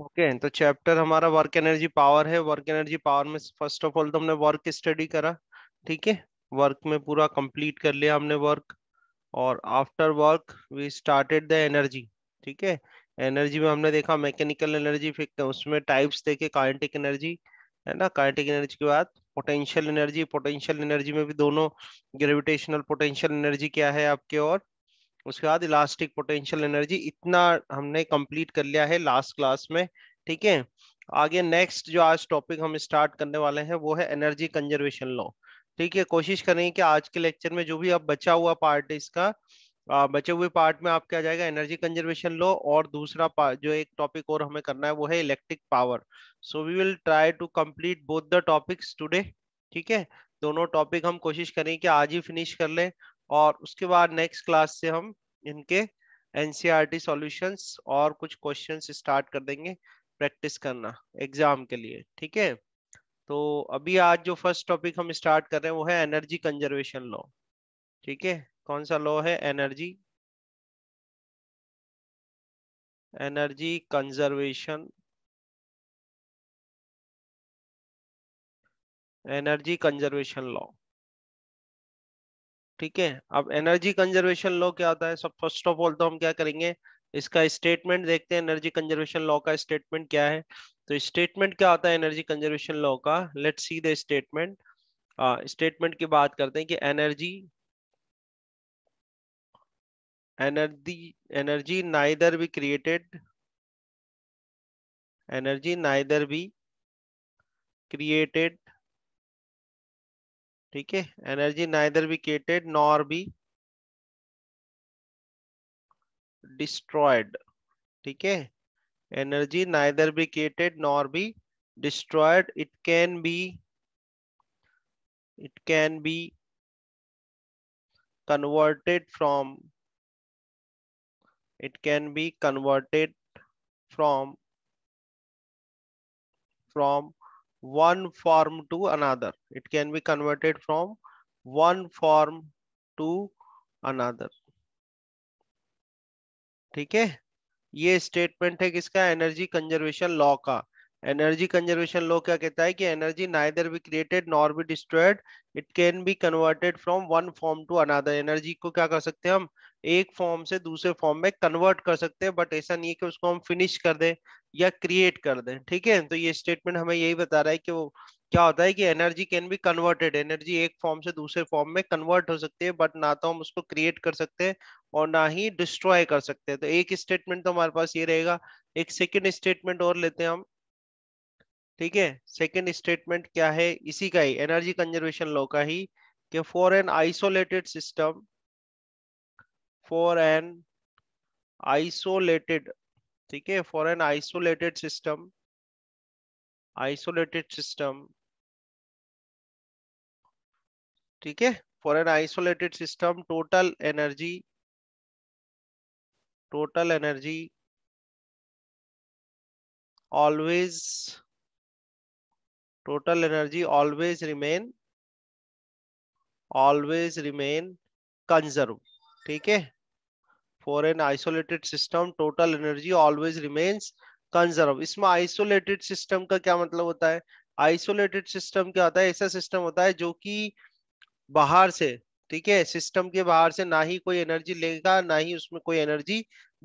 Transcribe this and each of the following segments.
Okay okay, तो chapter हमारा work energy power है वर्क एनर्जी पावर में फर्स्ट ऑफ ऑल तो हमने वर्क स्टडी करा ठीक है वर्क में पूरा कंप्लीट कर लिया हमने वर्क और after work we started the energy ठीक है एनर्जी में हमने देखा मैकेनिकल एनर्जी फिर तो उसमें टाइप्स देखे काइनेटिक एनर्जी है ना कायटिक एनर्जी के बाद पोटेंशियल एनर्जी पोटेंशियल एनर्जी में भी दोनों ग्रेविटेशनल पोटेंशियल एनर्जी क्या है आपके और उसके बाद इलास्टिक पोटेंशियल एनर्जी इतना हमने कंप्लीट कर लिया है लास्ट क्लास में ठीक है आगे नेक्स्ट जो आज टॉपिक हम स्टार्ट करने वाले हैं वो है एनर्जी कंजर्वेशन लॉ ठीक है कोशिश करेंगे कि आज के लेक्चर में जो भी अब बचा हुआ पार्ट है इसका आ, बचे हुए पार्ट में आपके आ जाएगा एनर्जी कंजर्वेशन लॉ और दूसरा जो एक टॉपिक और हमें करना है वो है electric power so we will try to complete both the topics today ठीक है दोनों टॉपिक हम कोशिश करें कि आज ही फिनिश कर लें और उसके बाद नेक्स्ट क्लास से हम इनके एनसीईआरटी सॉल्यूशंस e और कुछ क्वेश्चंस स्टार्ट कर देंगे प्रैक्टिस करना एग्जाम के लिए ठीक है तो अभी आज जो फर्स्ट टॉपिक हम स्टार्ट कर रहे हैं वो है एनर्जी कंजर्वेशन लॉ ठीक है कौन सा लॉ है energy energy conservation energy conservation law ठीक है अब एनर्जी कंजर्वेशन लॉ क्या होता है सब फर्स्ट ऑफ ऑल तो हम क्या करेंगे इसका स्टेटमेंट देखते हैं एनर्जी कंजर्वेशन लॉ का स्टेटमेंट क्या है तो स्टेटमेंट क्या होता है एनर्जी कंजर्वेशन लॉ का let see the statement statement की बात करते हैं कि energy energy energy neither be created energy neither be created ठीक है energy neither be created nor be destroyed ठीक है energy neither be created nor be destroyed it can be it can be converted from it can be converted from from one form to another. It can be converted from one form to another. ठीक है ये statement है किसका energy conservation law का energy conservation law क्या कहता है कि energy neither be created nor be destroyed it can be converted from one form to another energy को क्या कर सकते हैं हम एक फॉर्म से दूसरे फॉर्म में कन्वर्ट कर सकते हैं बट ऐसा नहीं है कि उसको हम फिनिश कर दें या क्रिएट कर दें ठीक है तो ये स्टेटमेंट हमें यही बता रहा है कि वो क्या होता है कि energy can be converted energy एक फॉर्म से दूसरे फॉर्म में कन्वर्ट हो सकती है बट ना तो हम उसको क्रिएट कर सकते हैं और ना ही डिस्ट्रॉय कर सकते हैं तो एक स्टेटमेंट तो हमारे पास ये रहेगा एक सेकेंड स्टेटमेंट और लेते हैं हम ठीक है सेकेंड स्टेटमेंट क्या है इसी का ही एनर्जी कंजर्वेशन लॉ का ही कि for an isolated system for an isolated ठीक है for an isolated system isolated system ठीक है for an isolated system total energy total energy always total energy always remain always remain conserve ठीक है for an isolated system total energy always remains conserved इसमें isolated system का क्या मतलब होता है आइसोलेटेड सिस्टम क्या होता है ऐसा सिस्टम होता है जो कि बाहर से ठीक है सिस्टम के बाहर से ना ही कोई एनर्जी लेगा ना ही उसमें कोई एनर्जी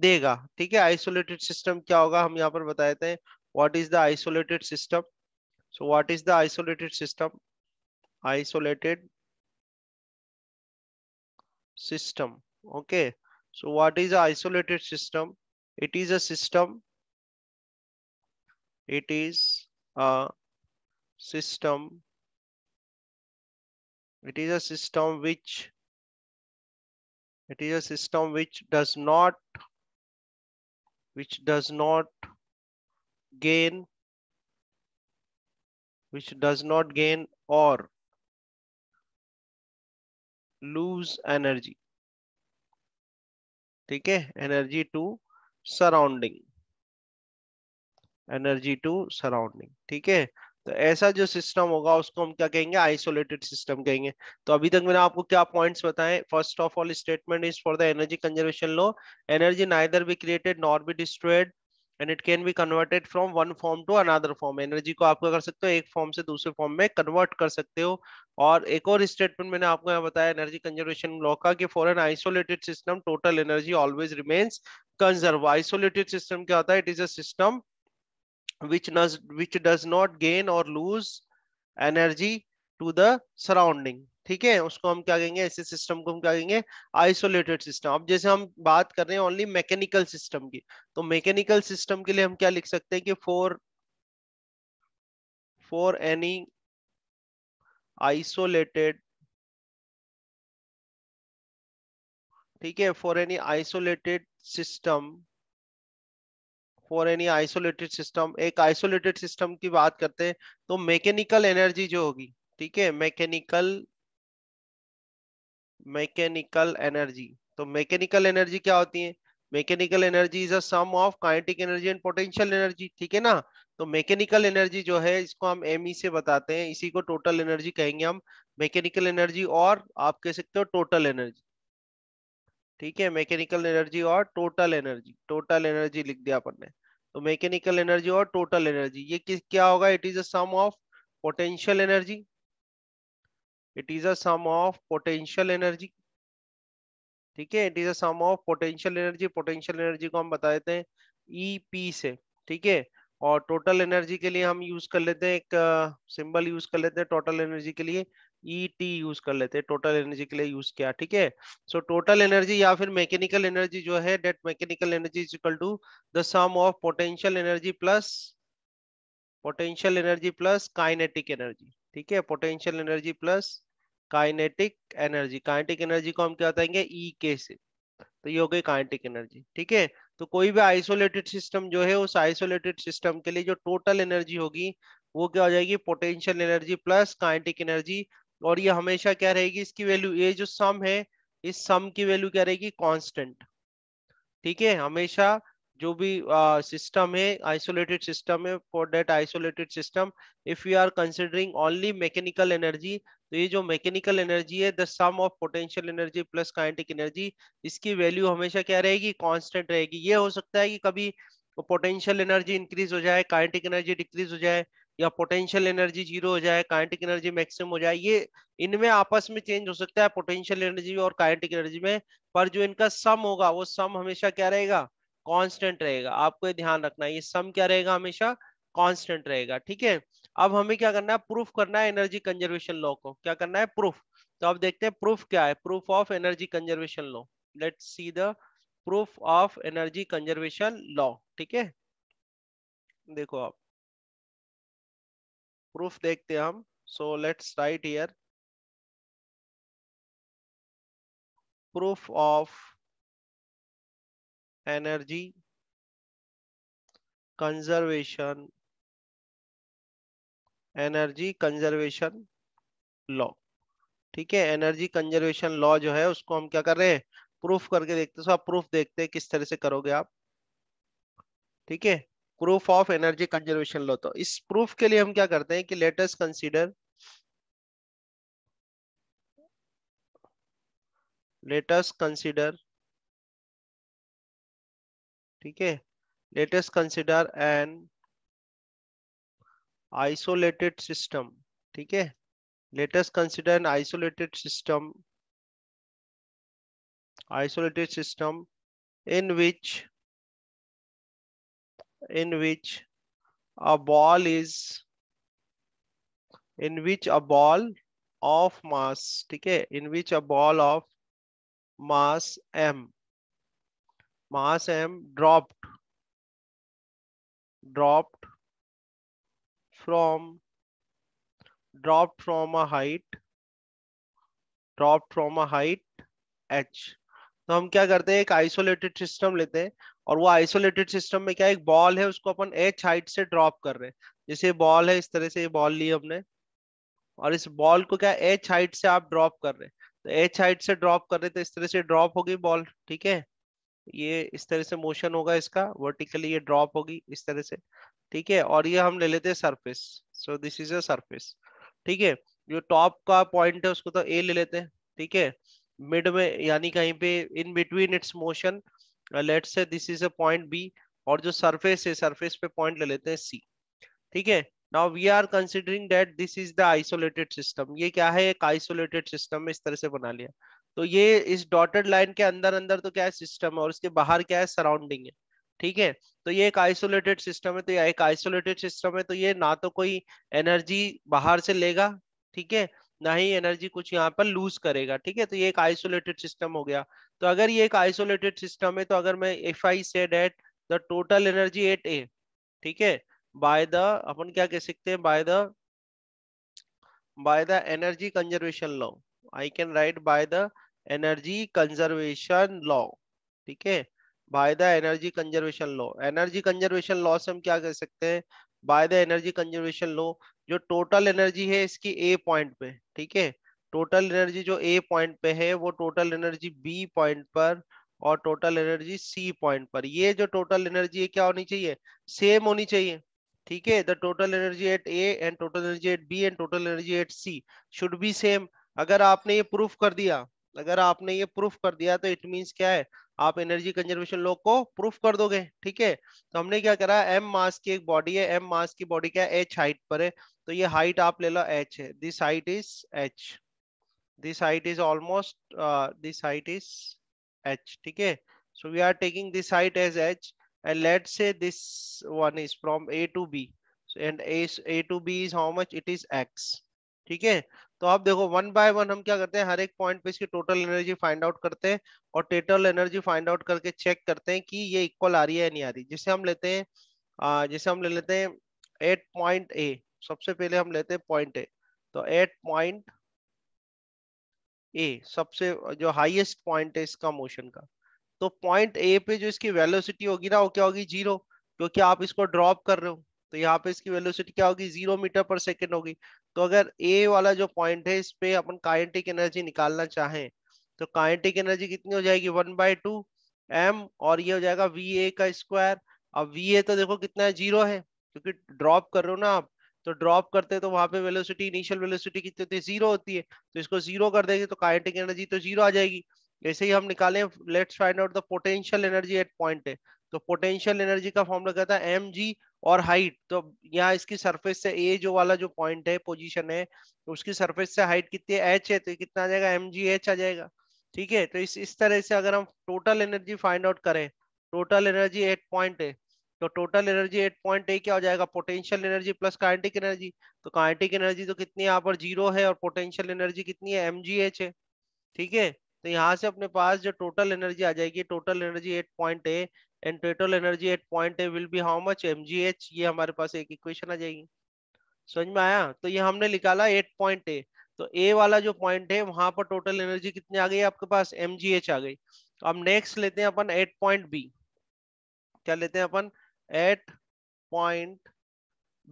देगा ठीक है आइसोलेटेड सिस्टम क्या होगा हम यहाँ पर बताते हैं what is the isolated system so what is the isolated system isolated system okay So what is an isolated system? It is a system. It is a system. It is a system which it is a system which does not which does not gain which does not gain or lose energy ठीक है energy to surrounding energy to surrounding ठीक है तो ऐसा जो system होगा उसको हम क्या कहेंगे आइसोलेटेड सिस्टम कहेंगे तो अभी तक मैंने आपको क्या पॉइंट्स बताए first of all statement is for the energy conservation law energy neither be created nor be destroyed and it can be converted from one form to another form energy को आप क्या कर सकते हो एक फॉर्म से दूसरे फॉर्म में कन्वर्ट कर सकते हो और एक और स्टेटमेंट मैंने आपको यहाँ बताया एनर्जी कंजर्वेशन लॉ का कि for an isolated system total energy always remains conserve isolated system क्या होता है it is a system which which does not gain और lose energy to the surrounding ठीक है उसको हम क्या कहेंगे ऐसे सिस्टम को हम क्या कहेंगे आइसोलेटेड सिस्टम अब जैसे हम बात कर रहे हैं ओनली मैकेनिकल सिस्टम की तो मैकेनिकल सिस्टम के लिए हम क्या लिख सकते हैं कि फॉर फॉर एनी isolated ठीक है for any isolated system for any isolated system एक आइसोलेटेड सिस्टम की बात करते हैं तो मैकेनिकल एनर्जी जो होगी ठीक है मैकेनिकल मैकेनिकल एनर्जी तो मैकेनिकल एनर्जी क्या होती है mechanical energy is a sum of kinetic energy and potential energy ठीक है ना तो मैकेनिकल एनर्जी जो है इसको हम एम ई से बताते हैं इसी को टोटल एनर्जी कहेंगे हम मैकेनिकल एनर्जी और आप कह सकते हो टोटल एनर्जी ठीक है मैकेनिकल एनर्जी और टोटल एनर्जी टोटल एनर्जी लिख दिया अपन ने तो मैकेनिकल एनर्जी और टोटल एनर्जी ये किस क्या होगा it is a sum of potential energy it is a sum of potential energy ठीक है it is a sum of potential energy potential energy को हम बता देते हैं ई e पी से ठीक है और टोटल एनर्जी के लिए हम यूज कर लेते हैं एक सिंबल यूज कर लेते हैं टोटल एनर्जी के लिए ई टी यूज कर लेते हैं टोटल एनर्जी के लिए यूज किया ठीक है सो टोटल एनर्जी या फिर मैकेनिकल एनर्जी जो है that mechanical energy is equal to the sum of potential energy plus potential energy plus kinetic energy ठीक है potential energy plus kinetic energy kinetic energy को हम क्या बताएंगे ई e के से तो ये हो गई काइनेटिक एनर्जी ठीक है तो कोई भी आइसोलेटेड सिस्टम जो है उस आइसोलेटेड सिस्टम के लिए जो टोटल एनर्जी होगी वो क्या हो जाएगी potential energy plus kinetic energy और ये हमेशा क्या रहेगी इसकी वैल्यू ये जो सम है इस सम की वैल्यू क्या रहेगी कांस्टेंट ठीक है हमेशा जो भी सिस्टम है आइसोलेटेड सिस्टम है for that isolated system if you are considering only mechanical energy तो ये जो मैकेनिकल एनर्जी है the sum of potential energy plus kinetic energy इसकी वैल्यू हमेशा क्या रहेगी कांस्टेंट रहेगी ये हो सकता है कि कभी पोटेंशियल एनर्जी इंक्रीज हो जाए काइनेटिक एनर्जी डिक्रीज हो जाए या पोटेंशियल एनर्जी जीरो हो जाए काइनेटिक एनर्जी मैक्सिमम हो जाए ये इनमें आपस में चेंज हो सकता है पोटेंशियल एनर्जी और काइनेटिक एनर्जी में पर जो इनका सम होगा वो सम हमेशा क्या रहेगा कांस्टेंट रहेगा आपको ये ध्यान रखना है ये सम क्या रहेगा हमेशा कांस्टेंट रहेगा ठीक है अब हमें क्या करना है प्रूफ करना है एनर्जी कंजर्वेशन लॉ को क्या करना है प्रूफ तो अब देखते हैं प्रूफ क्या है proof of energy conservation law let see the proof of energy conservation law ठीक है देखो आप प्रूफ देखते हैं हम so let's write here proof of energy conservation energy conservation law ठीक है एनर्जी कंजर्वेशन लॉ जो है उसको हम क्या कर रहे हैं प्रूफ करके देखते हैं आप प्रूफ देखते हैं किस तरह से करोगे आप ठीक है proof of energy conservation law तो इस प्रूफ के लिए हम क्या करते हैं कि लेटेस्ट कंसीडर लेटेस्ट कंसीडर ठीक है let us consider an isolated system ठीक है let us consider an isolated system isolated system in which in which a ball is in which a ball of mass ठीक है in which a ball of mass m mass m dropped dropped from dropped from a height dropped from a height h तो हम क्या करते हैं एक isolated system लेते हैं और वो आइसोलेटेड सिस्टम में क्या एक बॉल है उसको अपन एच हाइट से ड्रॉप कर रहे हैं जैसे बॉल है इस तरह से ये बॉल ली हमने और इस बॉल को क्या एच हाइट से आप ड्रॉप कर रहे हैं तो एच हाइट से ड्रॉप कर रहे तो इस तरह से ड्रॉप होगी बॉल ठीक है ये इस तरह से मोशन होगा इसका वर्टिकली ये ड्रॉप होगी इस तरह से ठीक है और ये हम ले लेते हैं surface so this is a surface ठीक है जो टॉप का पॉइंट है उसको तो ए ले लेते हैं ठीक है मिड में यानी कहीं पे in between its motion let say this is a point B और जो सरफेस है सरफेस पे पॉइंट ले लेते हैं सी ठीक है now we are considering that this is the isolated system ये क्या है एक आइसोलेटेड सिस्टम इस तरह से बना लिया तो ये इस डॉटेड लाइन के अंदर अंदर तो क्या है सिस्टम है और उसके बाहर क्या है सराउंडिंग है ठीक है तो ये एक आइसोलेटेड सिस्टम है तो एक आइसोलेटेड सिस्टम है तो ये ना तो कोई एनर्जी बाहर से लेगा ठीक है ना ही एनर्जी कुछ यहाँ पर लूज करेगा ठीक है तो ये एक आइसोलेटेड सिस्टम हो गया तो अगर ये एक आइसोलेटेड सिस्टम है तो अगर मैं if I said at the total energy at A ठीक है बाय द अपन क्या कह सकते हैं by the by the energy conservation law I can write by the energy conservation law ठीक है by the energy conservation law energy conservation law से हम क्या कह सकते हैं by the energy conservation law जो टोटल एनर्जी है इसकी ए पॉइंट पे ठीक है टोटल एनर्जी जो ए पॉइंट पे है वो टोटल एनर्जी बी पॉइंट पर और टोटल एनर्जी सी पॉइंट पर ये जो टोटल एनर्जी है क्या होनी चाहिए सेम होनी चाहिए ठीक है the total energy at A and total energy at B and total energy at C should be same अगर आपने ये प्रूफ कर दिया अगर आपने ये प्रूफ कर दिया तो इट मीन्स क्या है आप एनर्जी कंजर्वेशन लॉ को प्रूफ कर दोगे ठीक है तो हमने क्या करा एम मास की एक बॉडी है एम मास की बॉडी क्या है एच हाइट पर है तो ये हाइट आप ले लो एच है this height is h this height is almost this height is h ठीक है so we are taking this height as h and let say this one is from A to B and A to B is how much it is x ठीक है तो आप देखो one by one हम क्या करते हैं हर एक पॉइंट पे इसकी टोटल एनर्जी फाइंड आउट करते हैं और टोटल एनर्जी फाइंड आउट करके चेक करते हैं कि ये इक्वल आ रही है या नहीं आ रही जिसे हम लेते हैं जैसे हम ले लेते हैं एट पॉइंट ए सबसे पहले हम लेते हैं पॉइंट ए तो एट पॉइंट ए सबसे जो हाईएस्ट पॉइंट है इसका मोशन का तो पॉइंट ए पे जो इसकी वेलोसिटी होगी ना वो क्या होगी जीरो क्योंकि आप इसको ड्रॉप कर रहे हो तो यहाँ पे इसकी वेलोसिटी क्या होगी जीरो मीटर पर सेकेंड होगी तो अगर ए वाला जो पॉइंट है इस पे अपन काइनेटिक एनर्जी निकालना चाहें तो काइनेटिक एनर्जी कितनी हो जाएगी वन बाई टू एम और ये हो जाएगा वी ए का स्क्वायर अब वी ए तो देखो कितना है जीरो है क्योंकि ड्रॉप कर रहे हो ना आप तो ड्रॉप करते तो वहां पे वेलोसिटी इनिशियल वेलोसिटी कितनी होती है जीरो होती है तो इसको जीरो कर देंगे तो काइनेटिक एनर्जी तो जीरो आ जाएगी ऐसे ही हम निकालें let's find out the potential energy at point है तो पोटेंशियल एनर्जी का फॉर्मूला कहता है एम जी और हाइट तो यहाँ इसकी सरफेस से ए जो वाला जो पॉइंट है पोजीशन है उसकी सरफेस से हाइट कितनी है एच है तो कितना आ जाएगा एम जी एच आ जाएगा ठीक है तो इस इस तरह से अगर हम टोटल एनर्जी फाइंड आउट करें टोटल एनर्जी एट पॉइंट है तो total energy at point A क्या हो जाएगा potential energy plus kinetic energy तो कांटिक एनर्जी तो कितनी यहाँ पर जीरो है और पोटेंशियल एनर्जी कितनी है एम जी एच है ठीक है तो यहाँ से अपने पास जो टोटल एनर्जी आ जाएगी total energy at point A and total energy at point A will be how much m ये हमारे पास एक इक्वेशन आ जाएगी समझ में आया तो ये हमने निकाला एट पॉइंट ए तो ए वाला जो पॉइंट है वहां पर टोटल एनर्जी कितनी आ गई आपके पास एम आ गई अब नेक्स्ट लेते हैं अपन एट पॉइंट बी क्या लेते हैं अपन एट पॉइंट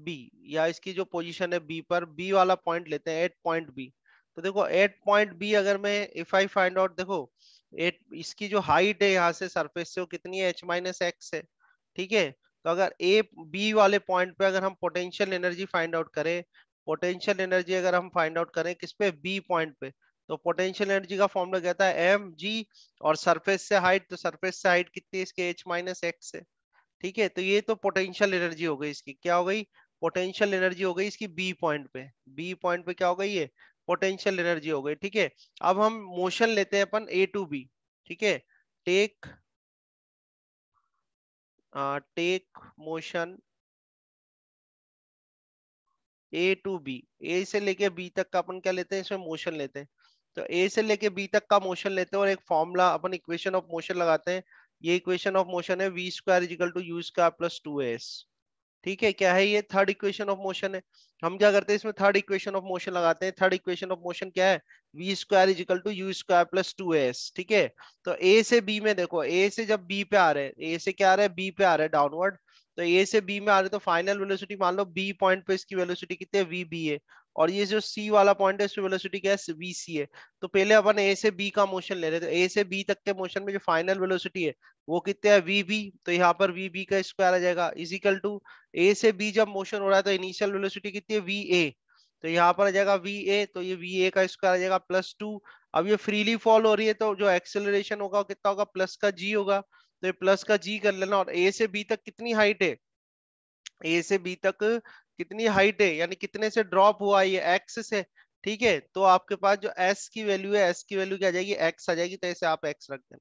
बी या इसकी जो पोजीशन है बी पर बी वाला पॉइंट लेते हैं एट पॉइंट बी तो देखो एट पॉइंट बी अगर मैं इफ आई फाइंड आउट देखो एट इसकी जो हाइट है यहाँ से सरफेस से वो कितनी है एच माइनस एक्स है ठीक है तो अगर ए बी वाले पॉइंट पे अगर हम पोटेंशियल एनर्जी फाइंड आउट करें पोटेंशियल एनर्जी अगर हम फाइंड आउट करें किस पे बी पॉइंट पे तो पोटेंशियल एनर्जी का फॉर्मूला कहता है एम जी और सरफेस से हाइट तो सरफेस से हाइट कितनी इसके एच माइनस एक्स है ठीक है तो ये तो पोटेंशियल एनर्जी हो गई इसकी क्या हो गई पोटेंशियल एनर्जी हो गई इसकी बी पॉइंट पे बी पॉइंट पे क्या हो गई है पोटेंशियल एनर्जी हो गई ठीक है अब हम मोशन लेते हैं अपन ए टू बी ठीक है take take motion A to B A से लेके बी तक का अपन क्या लेते हैं इसमें मोशन लेते हैं तो ए से लेके बी तक का मोशन लेते हैं और एक फॉर्मूला अपन इक्वेशन ऑफ मोशन लगाते हैं ये इक्वेशन ऑफ मोशन है v square is equal to u square plus two s ठीक है क्या है ये थर्ड इक्वेशन ऑफ मोशन है हम क्या करते हैं इसमें थर्ड इक्वेशन ऑफ मोशन लगाते हैं थर्ड इक्वेशन ऑफ मोशन क्या है v square is equal to u square plus two s ठीक है तो ए से बी में देखो ए से जब बी पे आ रहे हैं ए से क्या आ रहा है बी पे आ रहा है डाउनवर्ड तो ए से बी में आ रहे तो फाइनल वेलोसिटी मान लो बी पॉइंट पे इसकी वेलोसिटी कितनी है वी बी है और ये जो C वाला पॉइंट है वेलोसिटी क्या है VC है तो पहले अपन A से B का मोशन ले रहे थे A से B तक के मोशन में जो फाइनल वेलोसिटी है वो कितने है VB तो यहाँ पर VB का स्क्वायर आ जाएगा इजिकल टू A से B जब मोशन हो रहा है तो इनिशियल वेलोसिटी कितनी है VA तो यहाँ पर आ जाएगा वी ए तो ये वी ए का स्क्वायर आ जाएगा प्लस टू अब ये फ्रीली फॉल हो रही है तो जो एक्सेलरेशन होगा कितना होगा प्लस का जी होगा तो ये प्लस का जी कर लेना और ए से बी तक कितनी हाइट है ए से बी तक कितनी हाइट है यानी कितने से ड्रॉप हुआ ये एक्स से ठीक है तो आपके पास जो एस की वैल्यू है एस की वैल्यू क्या आ जाएगी एक्स आ जाएगी तो ऐसे आप एक्स रख देना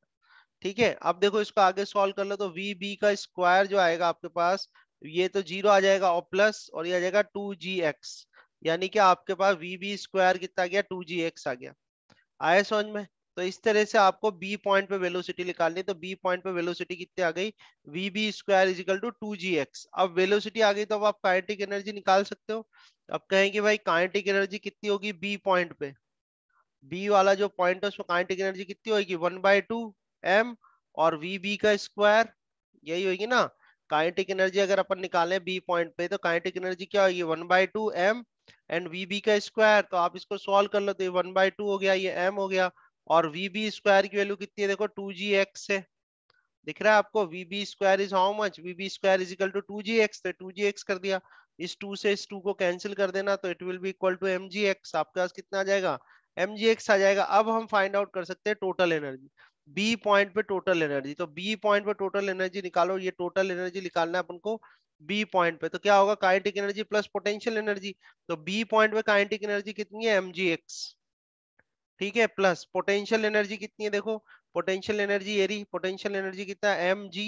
ठीक है अब देखो इसको आगे सॉल्व कर लो तो वी बी का स्क्वायर जो आएगा आपके पास ये तो जीरो आ जाएगा और प्लस और ये आ जाएगा टू जी एक्स यानी कि आपके पास वी बी स्क्वायर कितना आ गया टू जी एक्स आ गया आया समझ में तो इस तरह से आपको बी पॉइंट पे वेलोसिटी निकालनी तो बी पॉइंट पे वेलोसिटी कितनी आ गई v B square is equal to two g x अब वेलोसिटी आ गई तो अब आप काइनेटिक एनर्जी निकाल सकते हो अब कहेंगे भाई काइनेटिक एनर्जी कितनी होगी बी पॉइंट पे बी वाला जो पॉइंट है उसमें काइनेटिक एनर्जी कितनी होगी वन बाय टू एम और वी बी का स्क्वायर यही होगी ना काइनेटिक एनर्जी अगर अपन निकालें बी पॉइंट पे तो काइनेटिक एनर्जी क्या होगी one by two m and v B का स्क्वायर तो आप इसको सॉल्व कर लो तो वन बाय टू हो गया ये एम हो गया और वी बी स्क्वायर की वैल्यू कितनी है देखो टू जी एक्स है दिख रहा है आपको v B square is how much v B square is equal to two g x two g x कर दिया इस टू से इस टू को कैंसिल कर देना तो it will be equal to m g x आपके पास कितना आ जाएगा एम जी एक्स आ जाएगा अब हम फाइंड आउट कर सकते हैं टोटल एनर्जी बी पॉइंट पे टोटल एनर्जी तो बी पॉइंट पे टोटल एनर्जी निकालो ये टोटल एनर्जी निकालना है अपन को बी पॉइंट पे तो क्या होगा kinetic energy plus potential energy तो बी पॉइंट पे काइनेटिक एनर्जी कितनी है एम जी एक्स ठीक है प्लस पोटेंशियल एनर्जी कितनी है देखो पोटेंशियल एनर्जी एरी पोटेंशियल एनर्जी कितना एम जी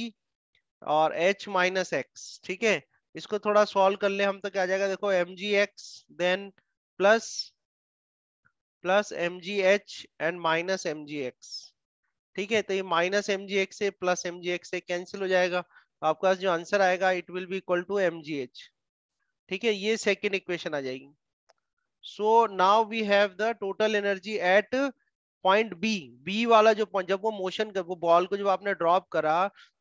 और एच माइनस एक्स ठीक है इसको थोड़ा सॉल्व कर ले हम तो क्या आ जाएगा देखो m g x then plus plus m g h and minus m g x ठीक है तो ये माइनस एम जी एक्स से प्लस एम जी एक्स से कैंसिल हो जाएगा तो आपका जो आंसर आएगा it will be equal to m g h ठीक है ये सेकेंड इक्वेशन आ जाएगी so now we have the total energy at point B B वाला जो जब वो मोशन कर वो बॉल को जब आपने ड्रॉप करा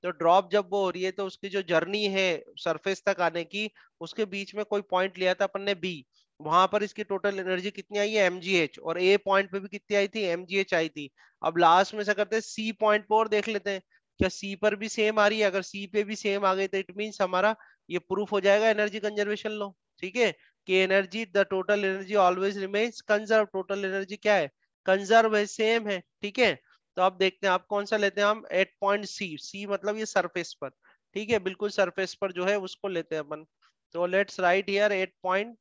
तो ड्रॉप जब वो हो रही है तो उसकी जो जर्नी है सरफेस तक आने की उसके बीच में कोई पॉइंट लिया था अपन ने बी वहां पर इसकी टोटल एनर्जी कितनी आई है एच और ए पॉइंट पे भी कितनी आई थी एच आई थी अब लास्ट में से करते हैं सी पॉइंट पे और देख लेते हैं क्या सी पर भी सेम आ रही है अगर सी पे भी सेम आ गई तो इट मीन्स हमारा ये प्रूफ हो जाएगा एनर्जी कंजर्वेशन लो ठीक है कि energy the total energy always remains conserve total energy क्या है कंजर्व है सेम है ठीक है तो आप देखते हैं आप कौन सा लेते हैं हम एट पॉइंट सी सी मतलब ये सरफेस पर ठीक है बिल्कुल सरफेस पर जो है उसको लेते हैं अपन तो let's write here at point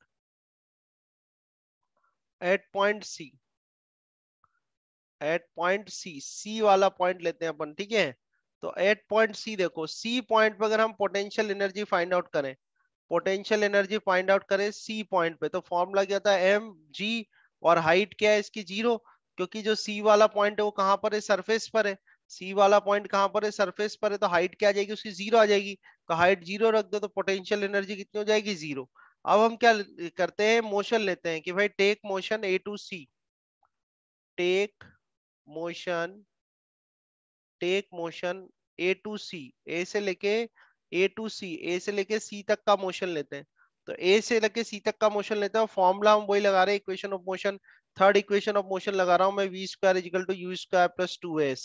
at point C at point C C वाला पॉइंट लेते हैं अपन ठीक है तो एट पॉइंट सी देखो सी पॉइंट पर अगर हम पोटेंशियल एनर्जी फाइंड आउट करें पोटेंशियल एनर्जी फाइंड आउट करें सी पॉइंट पे तो फॉर्मूला क्या था एम जी और हाइट क्या है इसकी जीरो क्योंकि जो सी वाला पॉइंट है वो कहां पर है सरफेस पर है सी वाला पॉइंट कहां पर है सरफेस पर है तो हाइट क्या आ जाएगी उसकी जीरो आ जाएगी तो हाइट जीरो रख दो तो पोटेंशियल एनर्जी कितनी हो जाएगी जीरो अब हम क्या करते हैं मोशन लेते हैं कि भाई take motion A to C take motion take motion A to C A से लेके ए टू सी ए से लेके सी तक का मोशन लेते हैं तो ए से लेके सी तक का मोशन लेते हैं फॉर्मूला हम वही लगा रहे हैं equation of motion third equation of motion लगा रहा हूँ मैं v square is equal to u square plus two s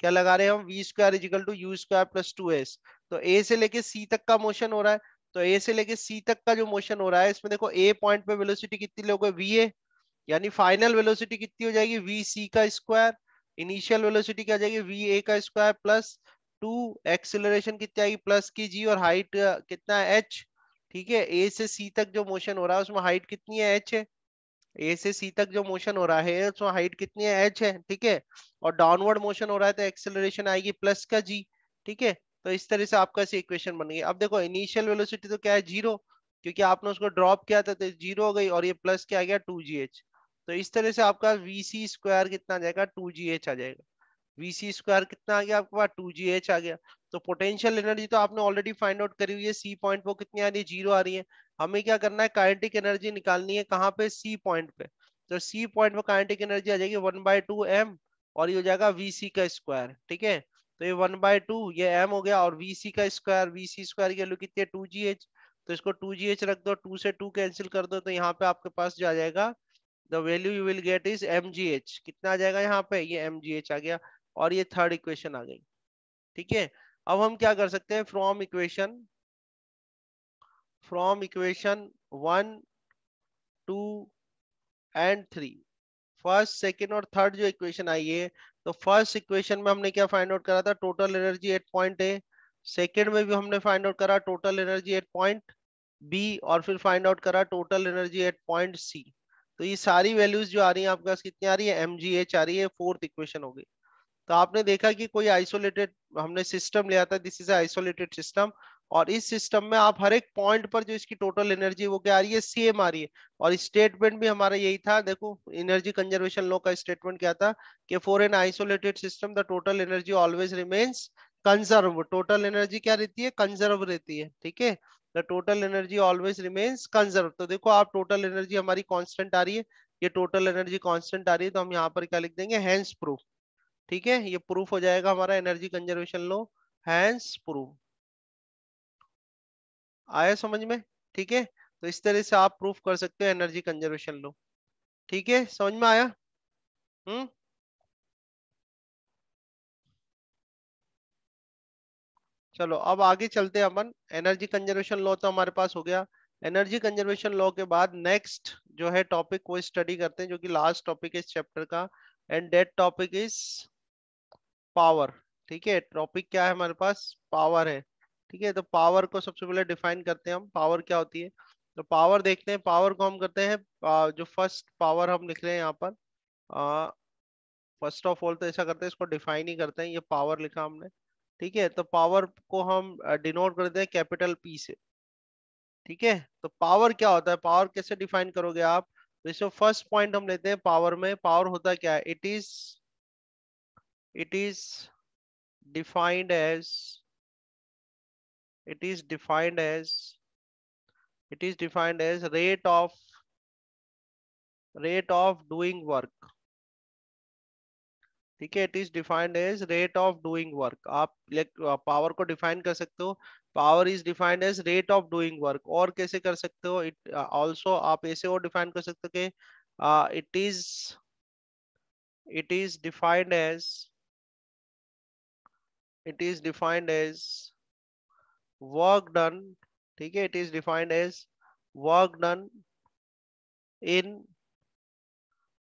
क्या लगा रहे हैं हम v square is equal to u square plus two s तो ए से लेके सी तक का मोशन हो रहा है तो ए से लेके सी तक का जो मोशन हो रहा है इसमें देखो ए पॉइंट पे वेलोसिटी कितनी लोगे वी ए यानी फाइनल वेलोसिटी कितनी हो जाएगी वी सी का स्क्वायर इनिशियल वेलोसिटी क्या जाएगी वी ए का स्क्वायर प्लस टू एक्सिलेशन कितनी आएगी प्लस की जी और हाइट कितना है एच ठीक है ए से सी तक जो मोशन हो रहा है उसमें हाइट कितनी है एच है ए से सी तक जो मोशन हो रहा है उसमें हाइट कितनी है एच है ठीक है और डाउनवर्ड मोशन हो रहा है तो एक्सेलरेशन आएगी प्लस का जी ठीक है तो इस तरह से आपका ऐसी इक्वेशन बन गई अब देखो इनिशियल वेलोसिटी तो क्या है जीरो क्योंकि आपने उसको ड्रॉप किया था तो जीरो हो गई और ये प्लस क्या आ गया टू जी एच तो इस तरह से आपका वी सी स्क्वायर कितना आ जाएगा टू जी एच आ जाएगा वीसी स्क्वायर कितना आ गया आपके पास टू जी एच आ गया तो पोटेंशियल एनर्जी तो आपने ऑलरेडी फाइंड आउट करी हुई है सी पॉइंट वो कितनी आ रही है जीरो आ रही है हमें क्या करना है काइनेटिक एनर्जी निकालनी है कहाँ पे सी पॉइंट पे तो सी पॉइंट पे काइनेटिक एनर्जी आ जाएगी वन बाय टू एम और ये हो जाएगा वीसी का स्क्वायर ठीक है तो ये वन बाय टू ये एम हो गया और वीसी का स्क्वायर वीसी स्क्वायर की वैल्यू कितनी है टू जी एच तो इसको टू जी एच रख दो टू से टू कैंसिल कर दो तो यहाँ पे आपके पास जो आ जाएगा the value you will get is m g h कितना आ जाएगा यहाँ पे ये एम जी एच आ गया और ये थर्ड इक्वेशन आ गई ठीक है अब हम क्या कर सकते हैं from equation from equation one two and three first second और थर्ड जो इक्वेशन आई है तो फर्स्ट इक्वेशन में हमने क्या फाइंड आउट करा था total energy at point A second में भी हमने फाइंड आउट करा total energy at point B और फिर फाइंड आउट करा total energy at point C तो ये सारी वैल्यूज जो आ रही है आपके पास कितनी आ रही है एम जी एच आ रही है फोर्थ इक्वेशन हो गई तो आपने देखा कि कोई आइसोलेटेड हमने सिस्टम लिया था दिस इज आइसोलेटेड सिस्टम और इस सिस्टम में आप हर एक पॉइंट पर जो इसकी टोटल एनर्जी वो क्या आ रही है सेम आ रही है और स्टेटमेंट भी हमारा यही था देखो एनर्जी कंजर्वेशन लॉ का स्टेटमेंट क्या था कि for an isolated system the total energy always remains conserve total energy क्या रहती है कंजर्व रहती है ठीक है the total energy always remains conserve तो देखो आप टोटल एनर्जी हमारी कॉन्स्टेंट आ रही है ये टोटल एनर्जी कॉन्स्टेंट आ रही है तो हम यहाँ पर क्या लिख देंगे हैंस प्रूफ ठीक है ये प्रूफ हो जाएगा हमारा energy conservation law hence proof आया समझ में ठीक है तो इस तरह से आप प्रूफ कर सकते हो एनर्जी कंजर्वेशन लो ठीक है समझ में आया हम्म चलो अब आगे चलते हैं अपन एनर्जी कंजर्वेशन लॉ तो हमारे पास हो गया एनर्जी कंजर्वेशन लॉ के बाद नेक्स्ट जो है टॉपिक वो स्टडी करते हैं जो कि लास्ट टॉपिक है इस चैप्टर का and that topic is power ठीक है टॉपिक क्या है हमारे पास पावर है ठीक है तो पावर को सबसे पहले डिफाइन करते हैं हम पावर क्या होती है तो पावर देखते हैं पावर को हम करते हैं जो फर्स्ट पावर हम लिख रहे हैं यहाँ पर फर्स्ट ऑफ ऑल तो ऐसा करते हैं इसको डिफाइन ही करते हैं ये पावर लिखा हमने ठीक है तो पावर को हम डिनोट करते हैं कैपिटल पी से ठीक है तो पावर क्या होता है पावर कैसे डिफाइन करोगे आप तो फर्स्ट पॉइंट हम लेते हैं पावर में पावर होता क्या है it is it is defined as it is defined as it is defined as rate of rate of doing work ठीक है it is defined as rate of doing work आप like power define कर power is defined as rate of doing work और कैसे कर सकते हो it also आप ऐसे define कर uh, as it is defined as work done Okay. it is defined as work done in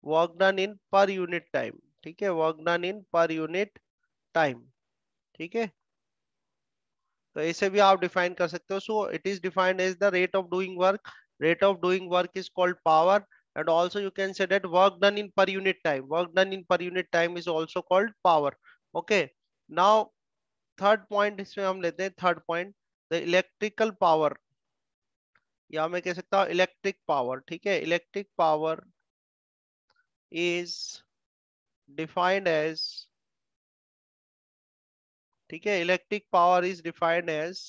work done in per unit time Okay. work done in per unit time Okay. So, this ऐसे भी आप define कर so it is defined as the rate of doing work rate of doing work is called power and also you can say that work done in per unit time work done in per unit time is also called power okay now third point इसमें हम लेते हैं third point the electrical power या मैं कह सकता हूं electric power ठीक है electric power is defined as ठीक है electric power is defined as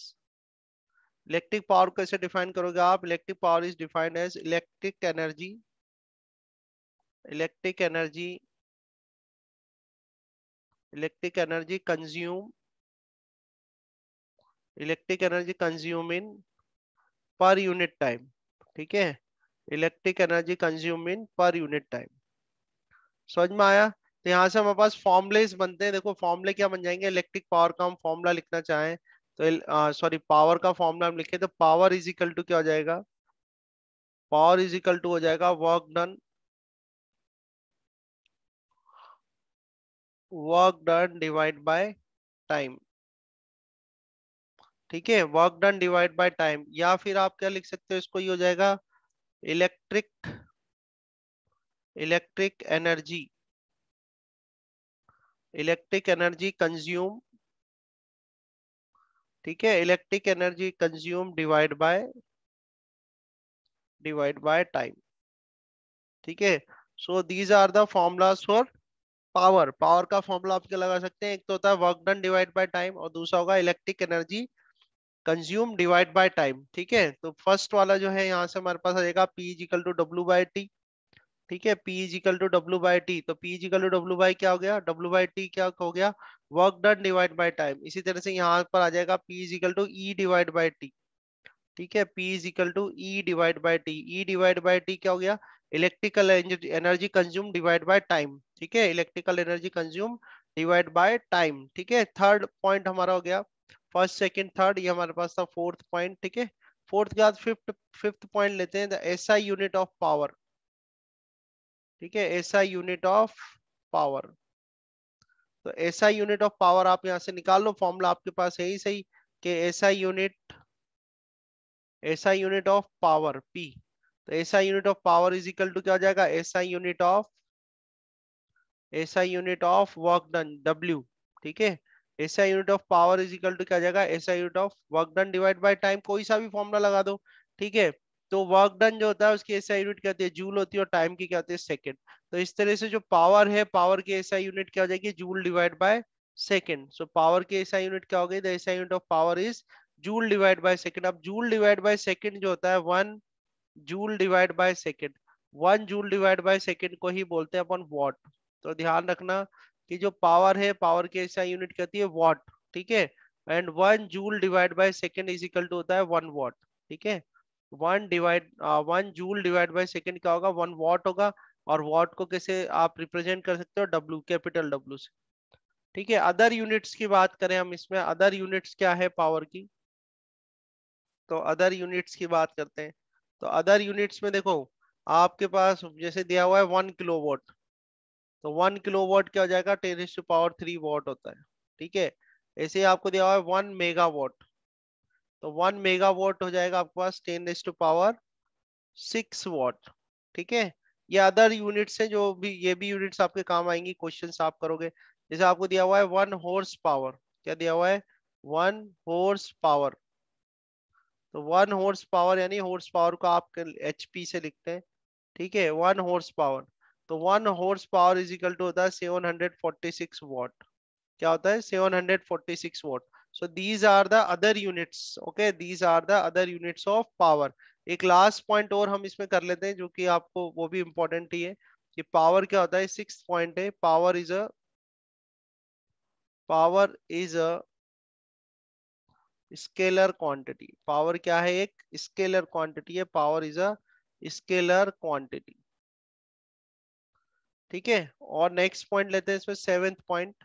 electric power कैसे डिफाइन करोगे आप electric power is defined as electric energy electric energy electric energy consume electric energy consume in per unit time ठीक है electric energy consume in per unit time समझ में आया तो यहाँ से हमारे पास फॉर्मुलेज बनते हैं देखो फॉर्मुले क्या बन जाएंगे इलेक्ट्रिक पावर का हम फॉर्मूला लिखना चाहें तो सॉरी पावर का फॉर्मूला हम लिखे तो पावर इज इक्वल टू क्या हो जाएगा पावर इज इक्वल टू हो जाएगा work done work done divide by time ठीक है work done divide by time या फिर आप क्या लिख सकते हो इसको ये हो जाएगा electric electric energy electric energy consume ठीक है electric energy consume divide by divide by time ठीक है so these are the formulas for power power का फॉर्मूला आप क्या लगा सकते हैं एक तो होता है work done divide by time और दूसरा होगा electric energy consume divide by time ठीक है तो फर्स्ट वाला जो है यहाँ से हमारे पास आ जाएगा P is equal to W by T ठीक है P is equal to W by T तो P is equal to W by क्या हो गया डब्ल्यू बाई टी क्या हो गया work done divide by time इसी तरह से यहाँ पर आ जाएगा P is equal to E divide by T ठीक है P is equal to E divide by T E divide by T क्या हो गया electrical energy consume divide by time ठीक है electrical energy consume divide by time ठीक है थर्ड पॉइंट हमारा हो गया फर्स्ट सेकंड थर्ड ये हमारे पास था फोर्थ पॉइंट ठीक है फोर्थ के बाद फिफ्थ फिफ्थ पॉइंट लेते हैं the SI unit of power ठीक है एसआई यूनिट ऑफ पावर तो एसआई यूनिट ऑफ पावर आप यहां से निकाल लो फॉर्मूला आपके पास है ही सही कि SI unit SI unit of power P तो SI unit of power is equal to क्या हो जाएगा SI unit of SI unit of work done W ठीक है SI unit of power is equal to क्या जाएगा SI unit of work done divide by time कोई सा भी फॉर्मूला लगा दो ठीक है तो वर्क डन जो होता है उसकी एसआई यूनिट क्या होती है जूल होती है और टाइम की क्या होती है सेकंड तो इस तरह से जो पावर है पावर की एसआई यूनिट क्या हो जाएगी joule divide by second so power की एसआई यूनिट क्या हो गई the SI unit of power is joule divide by second अब जूल डिवाइड बाय सेकंड जो होता है 1 joule divide by second 1 joule divide by second को ही बोलते हैं अपन वाट तो ध्यान रखना कि जो पावर है पावर के ऐसा यूनिट कहती है वॉट ठीक है and one joule divide by second is equal to होता है वन वॉट ठीक है one divide one joule divide by second क्या होगा वन वॉट होगा और वॉट को कैसे आप रिप्रेजेंट कर सकते हो डब्ल्यू कैपिटल डब्ल्यू से ठीक है अदर यूनिट्स की बात करें हम इसमें अदर यूनिट्स क्या है पावर की तो अदर यूनिट्स की बात करते हैं तो अदर यूनिट्स में देखो आपके पास जैसे दिया हुआ है वन किलो वॉट तो वन किलो वॉट क्या हो जाएगा ten is to power three what होता है ठीक है ऐसे ही आपको दिया हुआ है वन मेगा वॉट तो वन मेगा वॉट हो जाएगा आपके पास ten is to power six watt ठीक है ये अदर यूनिट्स है जो भी ये भी यूनिट्स आपके काम आएंगी क्वेश्चन आप करोगे जैसे आपको दिया हुआ है वन हॉर्स पावर क्या दिया हुआ है वन हॉर्स पावर तो वन हॉर्स पावर यानी हॉर्स पावर को आप एच से लिखते हैं ठीक है वन हॉर्स पावर तो one horse power is equal to होता है seven hundred forty six watt क्या होता है seven hundred forty six watt so these are the other units okay these are the other units of power एक last point और हम इसमें कर लेते हैं जो कि आपको वो भी इम्पोर्टेंट ही है कि पावर क्या होता है सिक्स पॉइंट है power is a power is a scalar quantity power क्या है एक स्केलर क्वांटिटी है power is a scalar quantity ठीक है और नेक्स्ट पॉइंट लेते हैं इसमें सेवेंथ पॉइंट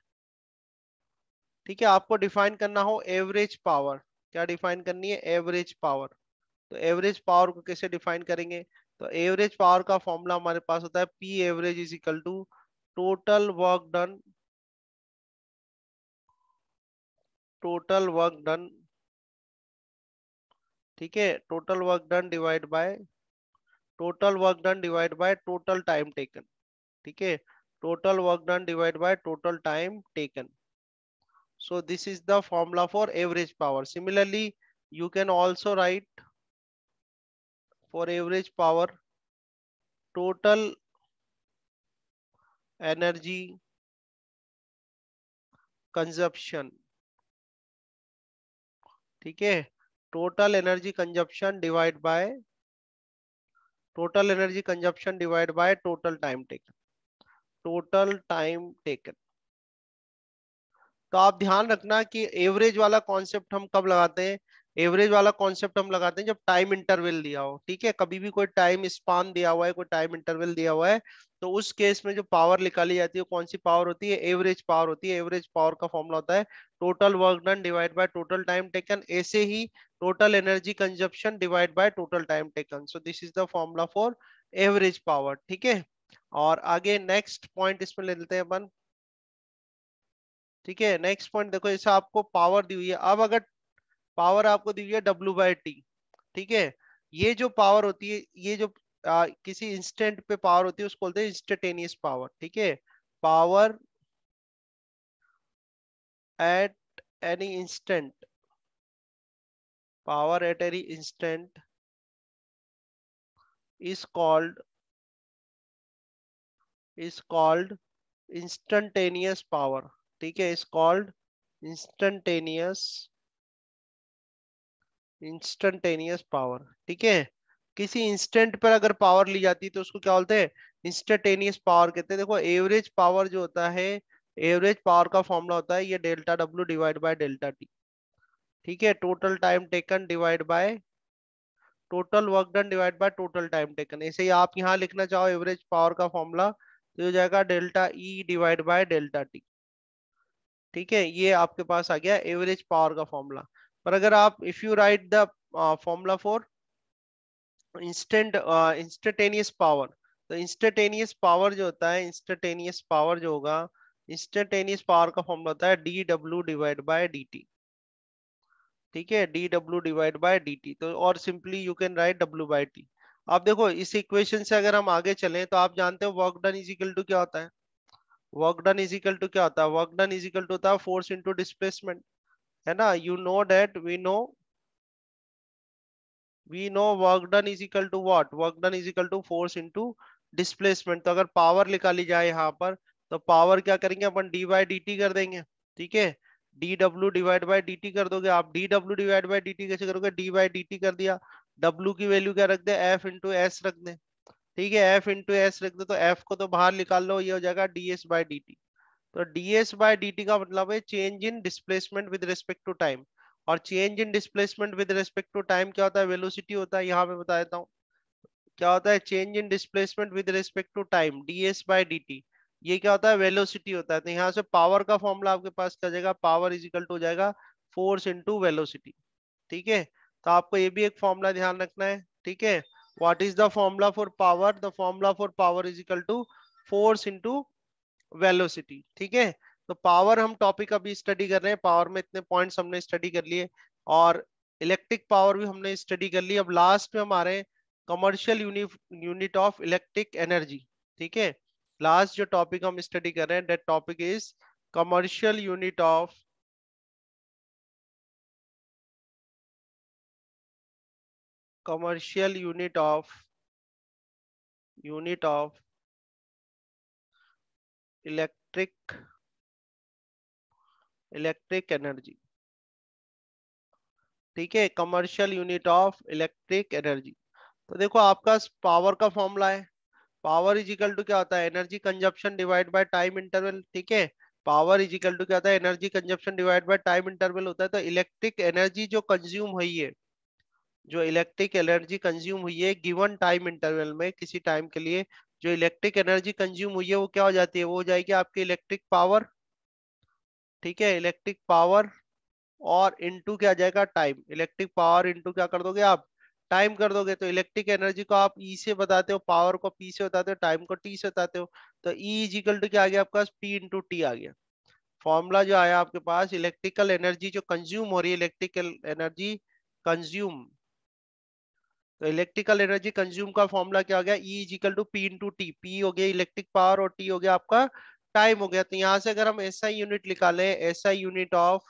ठीक है आपको डिफाइन करना हो एवरेज पावर क्या डिफाइन करनी है एवरेज पावर तो एवरेज पावर को कैसे डिफाइन करेंगे तो एवरेज पावर का फॉर्मूला हमारे पास होता है P average is equal to total work done total work done ठीक है total work done divide by total work done divide by total time taken ठीक है total work done divide by total time taken so this is the formula for average power similarly you can also write for average power total energy consumption ठीक है total energy consumption divide by total energy consumption divide by total time taken total time taken तो आप ध्यान रखना कि average वाला concept हम कब लगाते हैं एवरेज वाला कॉन्सेप्ट हम लगाते हैं जब टाइम इंटरवल दिया हो ठीक है कभी भी कोई टाइम स्पान दिया हुआ है कोई टाइम इंटरवल दिया हुआ है तो उस केस में जो पावर निकाली जाती है कौन सी पावर होती है एवरेज पावर होती है एवरेज पावर का फॉर्मूला होता है total work done divide by total time taken ऐसे ही total energy consumption divide by total time taken so this is the formula for average power ठीक है और आगे नेक्स्ट पॉइंट इसमें ले लेते हैं अपन ठीक है नेक्स्ट पॉइंट देखो जैसे आपको पावर दी हुई है अब अगर पावर आपको दी हुई है डब्ल्यू बाई टी ठीक है ये जो पावर होती है ये जो आ, किसी इंस्टेंट पे पावर होती है उसको बोलते हैं इंस्टेटेनियस पावर ठीक है power at any instant power at any instant is called is called instantaneous power ठीक है is called instantaneous instantaneous power ठीक है किसी इंस्टेंट पर अगर पावर ली जाती है तो उसको क्या बोलते हैं इंस्टेंटेनियस पावर कहते हैं देखो एवरेज पावर जो होता है एवरेज पावर का फॉर्मूला होता है ये delta W divide by delta T ठीक है total time taken divide by total work done divide by total time taken ऐसे ही आप यहाँ लिखना चाहो एवरेज पावर का फॉर्मूला तो हो जाएगा delta E e divide by delta T ठीक है ये आपके पास आ गया एवरेज पावर का फॉर्मूला पर अगर आप if you write the formula for instant instantaneous power तो इंस्टेटेनियस पावर जो होता है इंस्टेटेनियस पावर जो होगा इंस्टेटेनियस पावर का फॉर्मूला होता है D W divide by D T ठीक है D W divide by D T तो और simply you can write W by T आप देखो इस इक्वेशन से अगर हम आगे चलें तो आप जानते हो work done is equal to क्या होता है work done is equal to क्या होता है work done is equal to होता है फोर्स इनटू डिस्प्लेसमेंट है ना you know that we know we know work done is equal to what work done is equal to force into displacement तो अगर power निकाली जाए यहाँ पर तो पावर क्या करेंगे अपन डी बाई डी टी कर देंगे ठीक है D W divide by D T कर दोगे आप D W divide by D T कैसे करोगे डी बाई डी टी कर दिया डब्ल्यू की वैल्यू क्या रख दे एफ इंटू एस रख दे ठीक है एफ इंटू एस रख दे तो एफ को तो बाहर निकाल लो ये हो जाएगा D S by D T तो D S by D T का मतलब है change in displacement with respect to time और change in displacement with respect to time क्या होता है वेलोसिटी होता है यहाँ पे बता देता हूँ क्या होता है change in displacement with respect to time D S by D T ये क्या होता है वेलोसिटी होता है तो यहाँ से पावर का फॉर्मूला आपके पास क्या जाएगा पावर इजिकल टू हो जाएगा फोर्स इंटू वेलोसिटी ठीक है तो आपको ये भी एक फॉर्मूला ध्यान रखना है ठीक है what is the formula for power the formula for power is equal to force into velocity ठीक है तो पावर हम टॉपिक अभी स्टडी कर रहे हैं पावर में इतने पॉइंट हमने स्टडी कर लिए और इलेक्ट्रिक पावर भी हमने स्टडी कर ली अब लास्ट में हम आ रहे हैं commercial unit of electric energy ठीक है लास्ट जो टॉपिक हम स्टडी कर रहे हैं that topic is commercial unit of commercial unit of unit of electric electric energy ठीक है commercial unit of electric energy तो देखो आपका पावर का फॉर्मूला है पावर इजिकल टू क्या होता है energy consumption divide by time interval ठीक है पावर इजिकल टू क्या होता है energy consumption divide by time interval होता है तो इलेक्ट्रिक एनर्जी जो कंज्यूम हुई है जो इलेक्ट्रिक एनर्जी कंज्यूम हुई है गिवन टाइम इंटरवल में किसी टाइम के लिए जो इलेक्ट्रिक एनर्जी कंज्यूम हुई है वो क्या हो जाती है वो हो जाएगी आपकी इलेक्ट्रिक पावर ठीक है इलेक्ट्रिक पावर और इंटू क्या जाएगा टाइम इलेक्ट्रिक पावर इनटू क्या कर दोगे आप टाइम कर दोगे तो इलेक्ट्रिक एनर्जी को आप ई e से बताते हो पावर को पी से बताते हो टाइम को टी से बताते हो तो ई इजिकल टू क्या आ गया आपका पी इंटू टी आ गया फॉर्मूला जो आया आपके पास इलेक्ट्रिकल एनर्जी जो कंज्यूम हो रही है इलेक्ट्रिकल एनर्जी कंज्यूम तो इलेक्ट्रिकल एनर्जी कंज्यूम का फॉर्मूला क्या हो गया E is equal to P into T P हो गया इलेक्ट्रिक पावर और टी हो गया आपका टाइम हो गया तो यहां से अगर हम एस आई यूनिट निकाले S I unit of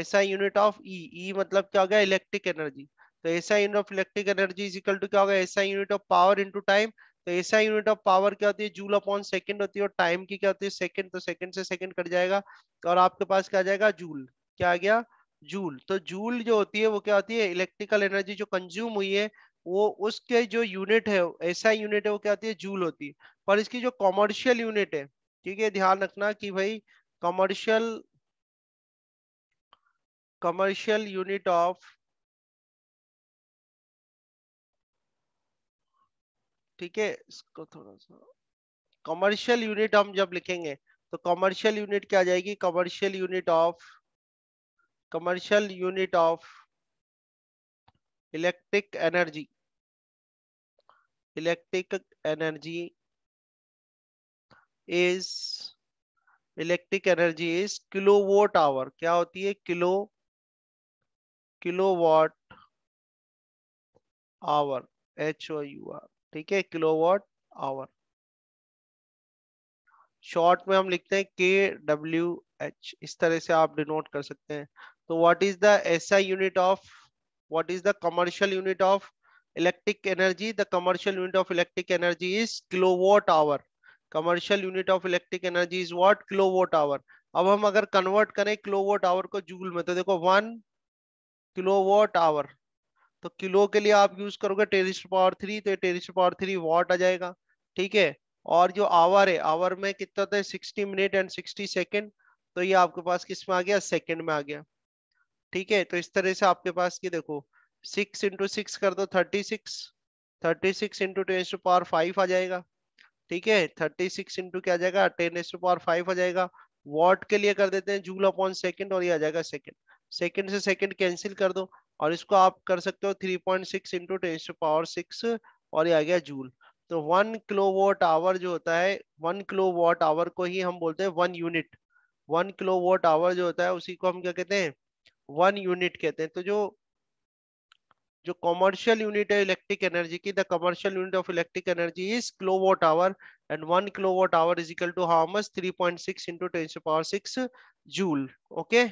S I unit of E E मतलब क्या हो गया इलेक्ट्रिक एनर्जी तो S I unit of electric energy is equal to क्या होगा S I unit of power into time तो S I unit of power क्या होती है जूल अपॉन सेकंड होती है और टाइम की क्या होती है सेकंड तो सेकंड से सेकंड कट जाएगा और आपके पास क्या आ जाएगा जूल क्या आ गया जूल तो जूल जो होती है वो क्या होती है इलेक्ट्रिकल एनर्जी जो कंज्यूम हुई है वो उसके जो यूनिट है ऐसा यूनिट है वो क्या होती है जूल होती है पर इसकी जो कॉमर्शियल यूनिट है ठीक है ध्यान रखना कि भाई कॉमर्शियल कमर्शियल यूनिट ऑफ ठीक है इसको थोड़ा सा कमर्शियल यूनिट हम जब लिखेंगे तो कमर्शियल यूनिट क्या आ जाएगी commercial unit of commercial unit of electric energy electric energy is electric energy is kilowatt hour क्या होती है kilo kilowatt hour H O U R ठीक है किलो वॉट आवर शॉर्ट में हम लिखते हैं के डब्ल्यू एच इस तरह से आप डिनोट कर सकते हैं तो what is the SI unit of what is the commercial unit of electric energy the commercial unit of electric energy is kilo hour commercial unit of electric energy is what kilo hour अब हम अगर convert करें kilo our को joule में तो देखो one kilo hour तो kilo के लिए आप यूज करोगे टेरिस पावर थ्री तो टेरिस पावर थ्री वॉट आ जाएगा ठीक है और जो आवर है आवर में कितना था 60 मिनट एंड सिक्सटी सेकेंड तो ये आपके पास किस में आ गया सेकंड में आ गया ठीक है तो इस तरह से आपके पास की देखो सिक्स इंटू सिक्स कर दो thirty six thirty six into ten to power five आ जाएगा ठीक है थर्टी सिक्स इंटू क्या जाएगा ten is to power five आ जाएगा वॉट के लिए कर देते हैं जूल अपॉन सेकेंड और ये आ जाएगा सेकेंड सेकेंड से सेकेंड कैंसिल कर दो और इसको आप कर सकते हो three point six into ten to power six और ये आ गया जूल तो वन किलो वॉट आवर जो होता है वन किलो वॉट आवर को ही हम बोलते हैं one unit one kilo watt hour जो होता है उसी को हम क्या कहते हैं वन यूनिट कहते हैं तो जो जो कॉमर्शियल यूनिट है इलेक्ट्रिक एनर्जी की the commercial unit of electric energy is kilowatt hour and one kilowatt hour is equal to how much three point six into ten power six joule okay